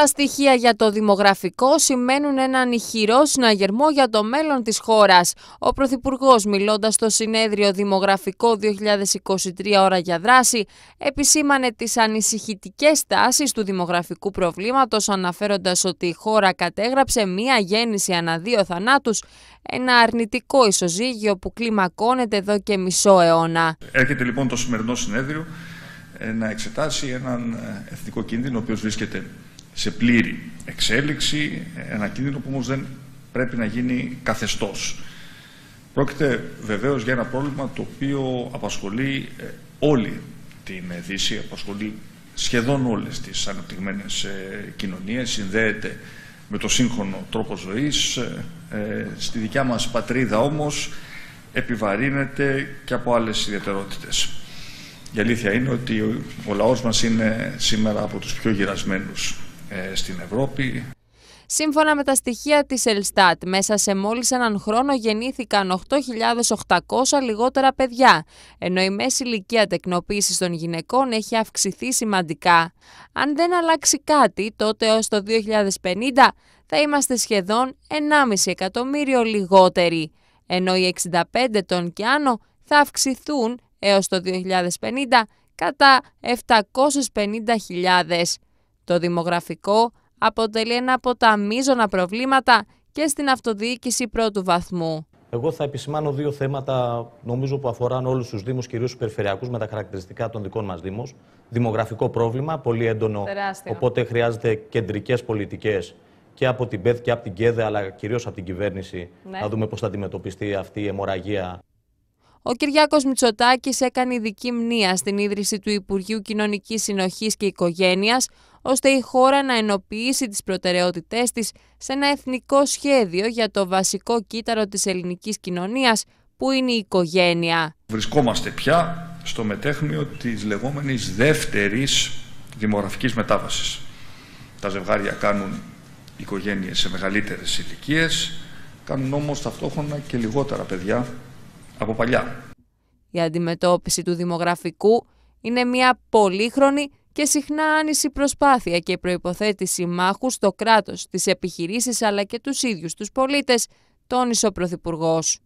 Τα στοιχεία για το δημογραφικό σημαίνουν έναν ηχηρό συναγερμό για το μέλλον της χώρας. Ο Πρωθυπουργός, μιλώντας στο συνέδριο Δημογραφικό 2023 ώρα για δράση, επισήμανε τις ανησυχητικές τάσεις του δημογραφικού προβλήματος, αναφέροντας ότι η χώρα κατέγραψε μία γέννηση ανά δύο θανάτους, ένα αρνητικό ισοζύγιο που κλιμακώνεται εδώ και μισό αιώνα. Έρχεται λοιπόν το σημερινό συνέδριο ε, να εξετάσει έναν ε, εθνικό κίνδυνο ο οποίος βρίσκεται σε πλήρη εξέλιξη, ένα κίνδυνο που όμως δεν πρέπει να γίνει καθεστώς. Πρόκειται βεβαίως για ένα πρόβλημα το οποίο απασχολεί ε, όλη την Δύση, απασχολεί σχεδόν όλες τις αναπτυγμένες ε, κοινωνίες, συνδέεται με το σύγχρονο τρόπο ζωής. Ε, στη δικιά μας πατρίδα όμως επιβαρύνεται και από άλλες ιδιαιτερότητες. Η αλήθεια είναι ότι ο λαός μας είναι σήμερα από τους πιο γυρασμένους ε, στην Ευρώπη. Σύμφωνα με τα στοιχεία της Ελστάτ, μέσα σε μόλις έναν χρόνο γεννήθηκαν 8.800 λιγότερα παιδιά, ενώ η μέση ηλικία τεκνοποίησης των γυναικών έχει αυξηθεί σημαντικά. Αν δεν αλλάξει κάτι, τότε έως το 2050 θα είμαστε σχεδόν 1,5 εκατομμύριο λιγότεροι, ενώ οι 65 των και άνω θα αυξηθούν έως το 2050 κατά 750.000. Το δημογραφικό αποτελεί ένα από τα μείζωνα προβλήματα και στην αυτοδιοίκηση πρώτου βαθμού. Εγώ θα επισημάνω δύο θέματα, νομίζω, που αφορούν όλους τους Δήμους, κυρίως τους περιφερειακούς, με τα χαρακτηριστικά των δικών μας Δήμων. Δημογραφικό πρόβλημα, πολύ έντονο. Οπότε χρειάζεται κεντρικές πολιτικές και από την ΠΕΔ και από την ΚΕΔΕ, αλλά κυρίως από την κυβέρνηση, ναι. να δούμε πώς θα αντιμετωπιστεί αυτή η αιμορραγία. Ο Κυριάκος Μητσοτάκης έκανε ειδική μνήα στην ίδρυση του Υπουργείου Κοινωνικής Συνοχής και Οικογένειας, ώστε η χώρα να ενοποιήσει τις προτεραιότητές της σε ένα εθνικό σχέδιο για το βασικό κύτταρο της ελληνικής κοινωνίας, που είναι η οικογένεια. Βρισκόμαστε πια στο μετέχνιο της λεγόμενης δεύτερης δημογραφικής μετάβασης. Τα ζευγάρια κάνουν οικογένειες σε μεγαλύτερες ηλικίες, κάνουν όμως ταυτόχρονα και λιγότερα παιδιά από Η αντιμετώπιση του δημογραφικού είναι μια πολύχρονη και συχνά άνηση προσπάθεια και προϋποθέτει συμμάχου στο κράτος, τις επιχειρήσεις αλλά και τους ίδιους τους πολίτες, τόνισε ο Πρωθυπουργός.